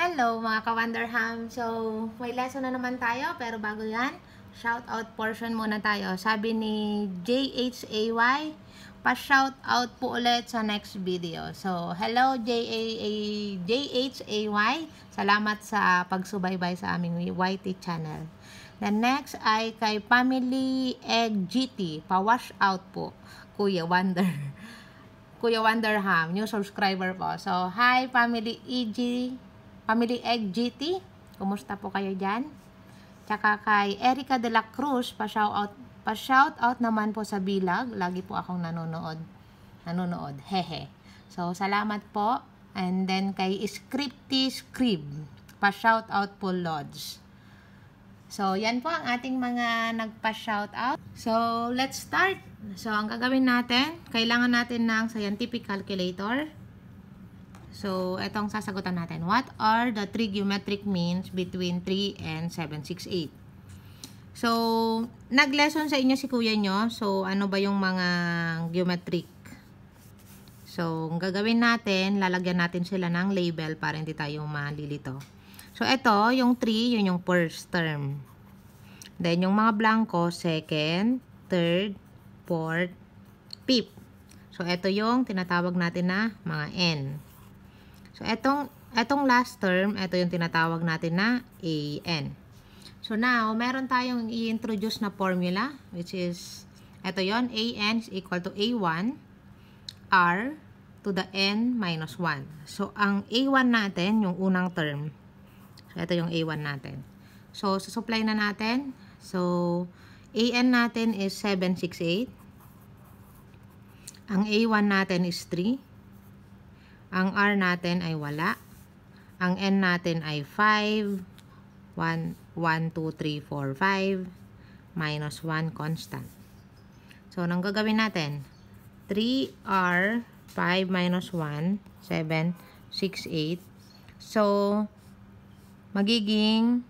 Hello mga ka-Wonderham! So, may lesson na naman tayo pero bago yan, shout out portion muna tayo. Sabi ni JHAY, pa-shout out po ulit sa next video. So, hello JHAY! Salamat sa pagsubaybay sa aming YT channel. The next ay kay Family Egg GT, pa-wash out po. Kuya Wonder. Kuya Wonderham, new subscriber po. So, hi Family EG! Family Egg GT, kumusta po kayo dyan? Tsaka kay Erica de la Cruz, pa-shout out, pa -shout out naman po sa bilag. Lagi po akong nanonood. Nanonood, hehe. So, salamat po. And then kay Scripty Scrib, pa-shout out po Lodge. So, yan po ang ating mga nagpa-shout out. So, let's start. So, ang gagawin natin, kailangan natin ng scientific calculator. So, itong sasagutan natin. What are the trigonometric means between 3 and 768? So, nag-lesson sa inyo si kuya nyo. So, ano ba yung mga geometric? So, ang gagawin natin, lalagyan natin sila ng label para hindi tayo malilito. So, ito, yung 3, yun yung first term. Then, yung mga blanco, second, third, fourth, fifth. So, ito yung tinatawag natin na mga N. So, etong, etong last term, ito yung tinatawag natin na AN. So, now, meron tayong i-introduce na formula, which is, ito yon AN is equal to A1 R to the N minus 1. So, ang A1 natin, yung unang term. So, ito yung A1 natin. So, susupply na natin. So, AN natin is 768. Ang A1 natin is 3. Ang R natin ay wala. Ang N natin ay 5. 1, 1, 2, 3, 4, 5. Minus 1 constant. So, anong gagawin natin? 3R, 5 minus 1, 7, 6, 8. So, magiging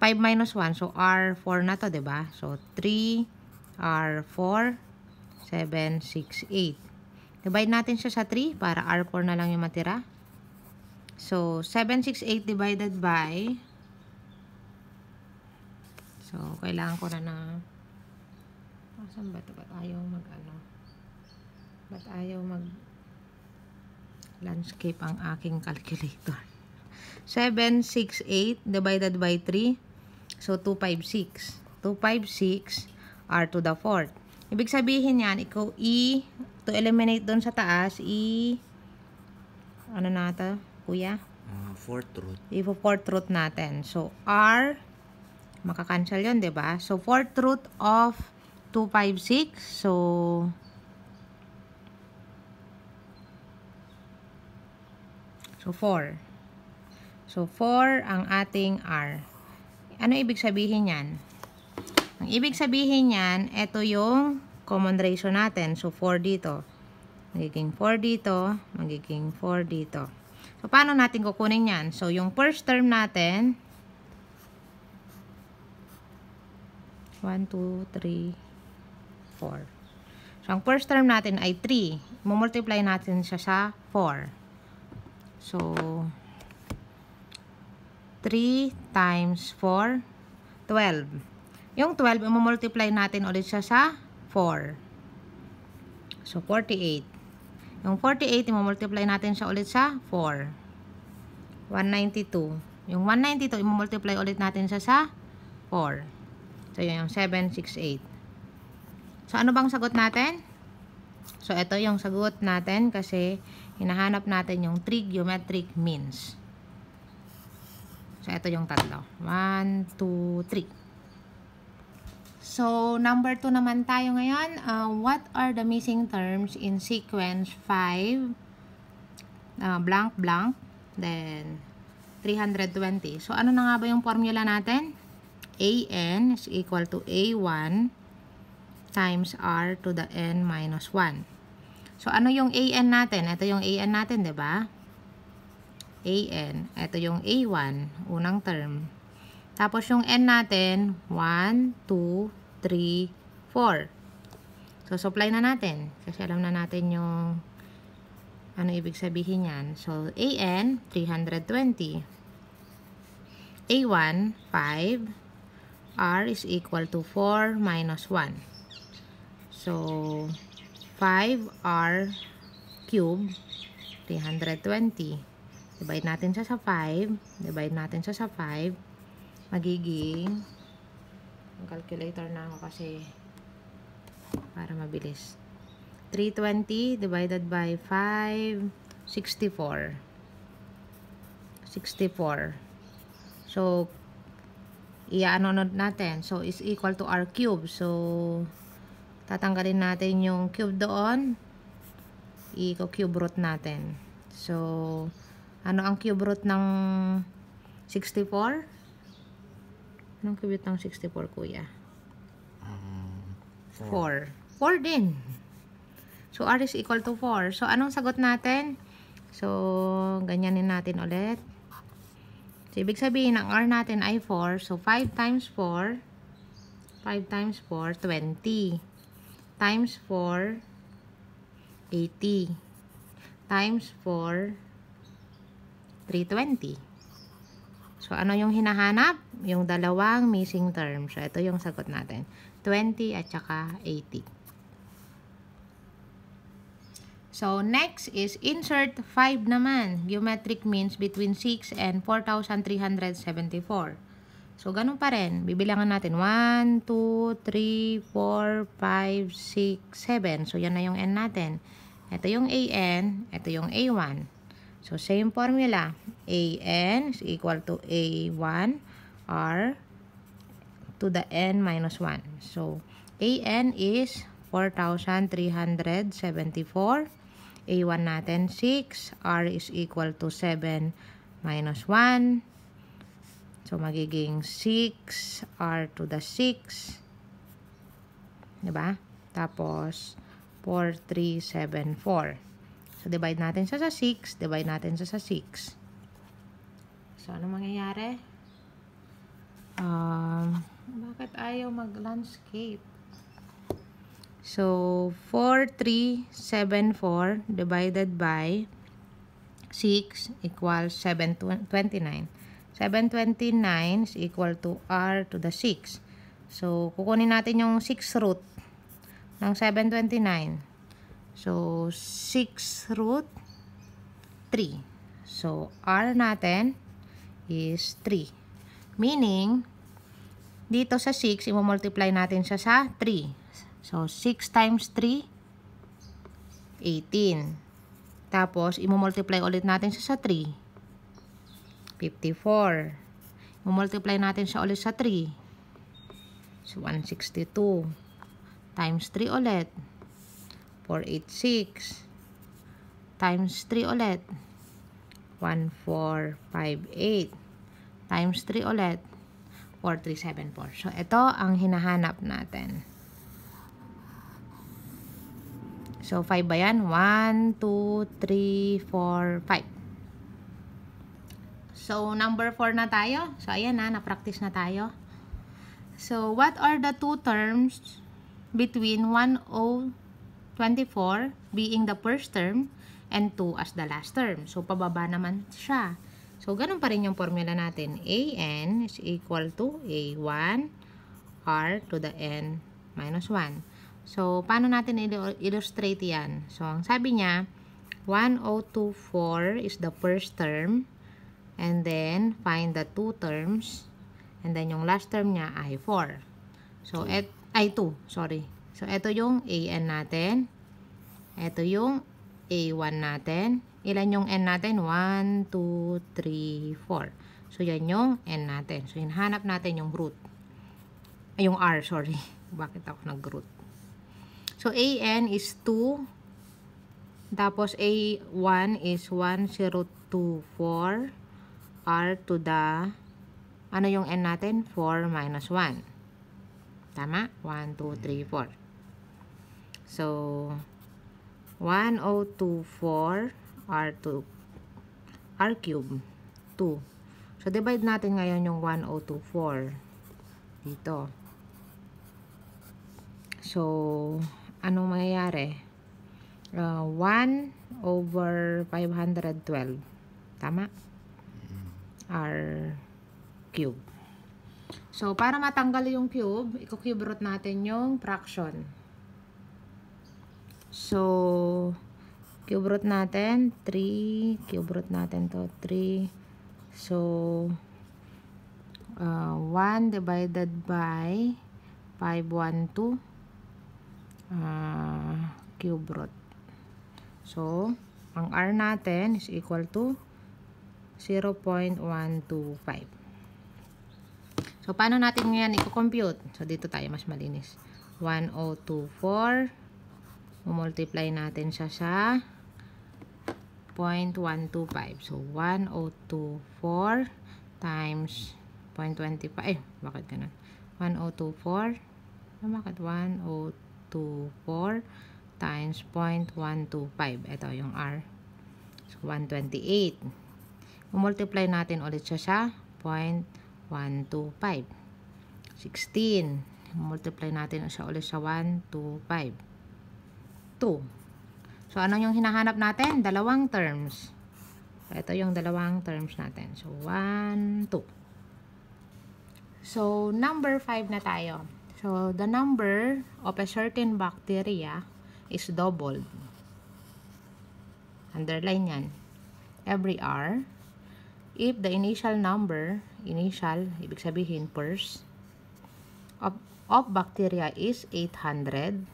5 minus 1. So, R, 4 na to, ba diba? So, 3, R, 4, 7, 6, Divide natin siya sa 3 para R4 na lang yung matira. So, 768 divided by So, kailangan ko na na oh, saan ba ito? Ba't ayaw mag ano? Ba't ayaw mag landscape ang aking calculator? 768 divided by 3 So, 256. 256 r to the fourth. Ibig sabihin yan, ikaw i, e, to eliminate doon sa taas, i, e, ano nata, kuya? Uh, fourth root. I-fourth e, root natin. So, R, makakancel yun, ba diba? So, fourth root of 256. So, so 4. So, 4 ang ating R. Ano ibig sabihin yan? Ang ibig sabihin niyan, ito yung common ratio natin. So, 4 dito. Magiging 4 dito. Magiging 4 dito. So, paano natin kukunin yan? So, yung first term natin, 1, 2, 3, 4. So, ang first term natin ay 3. Mumultiply natin siya sa 4. So, 3 times 4, 12. Yung 12, i multiply natin ulit siya sa 4. So, 48. Yung 48, i multiply natin siya ulit sa 4. 192. Yung 192, i multiply ulit natin siya sa 4. So, yun yung 768. So, ano bang sagot natin? So, ito yung sagot natin kasi hinahanap natin yung trigonometric means. So, ito yung tatlo. 1, 2, 3. So, number 2 naman tayo ngayon. Uh, what are the missing terms in sequence 5? Uh, blank, blank. Then, 320. So, ano na nga ba yung formula natin? AN is equal to A1 times R to the N minus 1. So, ano yung AN natin? Ito yung AN natin, ba? Diba? AN. Ito yung A1, unang term. Tapos yung n natin, 1, 2, 3, 4. So, supply na natin. Kasi alam na natin yung ano ibig sabihin yan. So, AN, 320. A1, 5. R is equal to 4 minus 1. So, 5R cube, 320. Divide natin siya sa 5. Divide natin siya sa 5 magiging calculator na ako kasi para mabilis 320 divided by 5 64 64 so iaano natin so is equal to r cube so tatanggalin natin yung cube doon i-cube root natin so ano ang cube root ng 64 Anong cubit ng 64, kuya? 4. Um, 4 din. So, R is equal to 4. So, anong sagot natin? So, ganyanin natin ulit. So, ibig sabihin, ang R natin ay 4. So, 5 times 4, 5 times 4, 20. Times 4, 80. Times 4, 320. So, ano yung hinahanap? Yung dalawang missing term. So, ito yung sagot natin. 20 at saka 80. So, next is insert 5 naman. Geometric means between 6 and 4,374. So, ganun pa rin. Bibilangan natin. 1, 2, 3, 4, 5, 6, 7. So, yan na yung N natin. Ito yung AN, ito yung A1. So, same formula. AN is equal to A1 R to the N minus 1. So, AN is 4,374. A1 natin 6. R is equal to 7 minus 1. So, magiging 6 R to the 6. Diba? Tapos, 4,374. So, divide natin siya sa 6. Divide natin siya sa 6. So, ano mangyayari? Um, bakit ayaw mag-landscape? So, 4374 divided by 6 equals 729. 729 is equal to r to the 6. So, kukunin natin yung 6 root ng 729. So, 6 root 3. So, R natin is 3. Meaning, dito sa 6, i-multiply natin siya sa 3. So, 6 times 3, 18. Tapos, i-multiply ulit natin siya sa 3. 54. I-multiply natin siya ulit sa 3. So, 162. Times 3 ulit. 486 times 3 ulit 1458 times 3 ulit 4374 so ito ang hinahanap natin so 5 ba yan 1, 2, 3, 4, 5 so number 4 na tayo so ayan na napractice na tayo so what are the two terms between 100 24 being the first term and 2 as the last term. So, pababa naman siya. So, ganun pa rin yung formula natin. AN is equal to A1 R to the N minus 1. So, paano natin illustrate yan? So, ang sabi niya, 1024 is the first term and then find the two terms and then yung last term niya ay 4. So, at, ay 2, sorry. So, ito yung AN natin. Ito yung A1 natin. Ilan yung N natin? 1, 2, 3, 4. So, yan yung N natin. So, hinahanap natin yung root. Ay, yung R, sorry. Bakit ako nag-root? So, AN is 2. Tapos, A1 is 1, 0, 2, 4. R to the, ano yung N natin? 4 minus 1. Tama? 1, 2, 3, 4. So, 1024 R2 R cube 2. So, divide natin ngayon yung 1024 dito. So, ano mangyayari? Uh, 1 over 512. Tama? R cube. So, para matanggal yung cube, i-cube root natin yung fraction. So, cube root natin, 3. Cube root natin to, 3. So, uh, 1 divided by 512 uh, cube root. So, ang R natin is equal to 0.125. So, paano natin ngayon i-compute? So, dito tayo mas malinis. 1024 Multiply natin siya sa 0.125. So, 1024 times 0.25. Eh, bakit ganun? 1024. Oh, ah, bakit 1024 times 0.125. Ito yung R. So, 128. Multiply natin ulit siya sa 0.125. 16. Multiply natin siya ulit sa 125. 2. So, ano yung hinahanap natin? Dalawang terms. So, ito yung dalawang terms natin. So, 1, 2. So, number 5 na tayo. So, the number of a certain bacteria is doubled. Underline yan. Every hour. If the initial number, initial, ibig sabihin first, of, of bacteria is 800,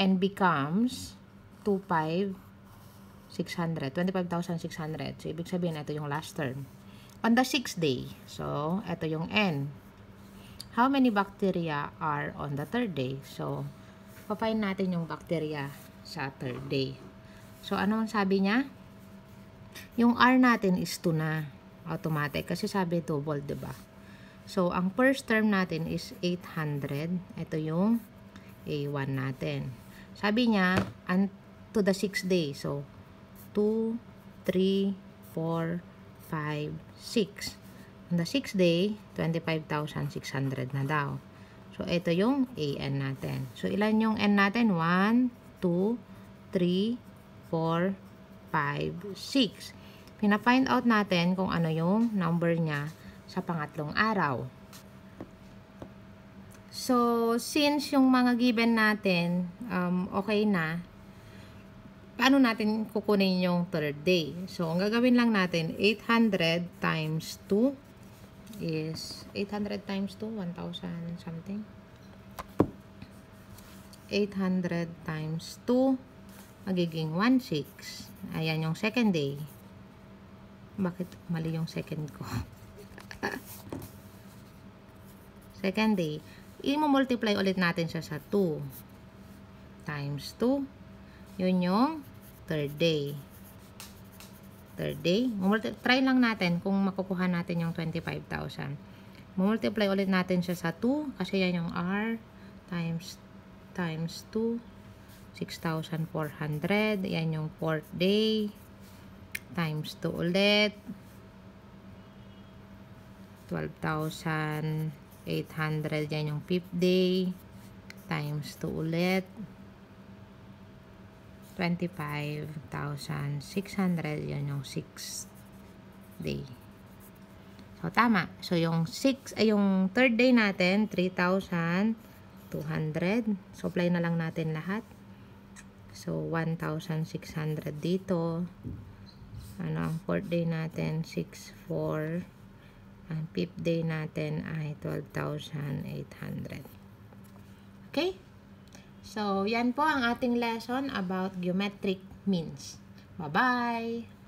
and becomes 25,600. 25,600. So, ibig sabihin, ito yung last term. On the 6th day, so, ito yung N. How many bacteria are on the third day? So, papain natin yung bacteria sa third day. So, ano ang sabi niya? Yung R natin is 2 na automatic kasi sabi double, ba diba? So, ang first term natin is 800. Ito yung A1 natin. Sabi niya, and to the sixth day. So, 2, 3, 4, 5, 6. On the sixth day, 25,600 na daw. So, ito yung AN natin. So, ilan yung N natin? 1, 2, 3, 4, 5, 6. Pina-find out natin kung ano yung number niya sa pangatlong araw. So, since yung mga given natin, um, okay na, paano natin kukunin yung third day? So, ang gagawin lang natin, 800 times 2 is, 800 times 2, 1,000 something. 800 times 2, magiging 1,6. Ayan yung second day. Bakit mali yung second ko? second day i-multiply ulit natin siya sa 2 times 2 yun yung third day third day try lang natin kung makukuha natin yung 25,000 multiply ulit natin siya sa 2 kasi yan yung R times times 2 6,400 yan yung fourth day times 2 ulit 12,000 800 yan yung fifth day times 2 ulit 25,600 yan yung 6th day so tama so yung 6 ay yung third day natin 3,200 supply na lang natin lahat so 1,600 dito ano ang fourth day natin 6,400 ang fifth day natin ay 12,800. Okay? So, yan po ang ating lesson about geometric means. Bye-bye!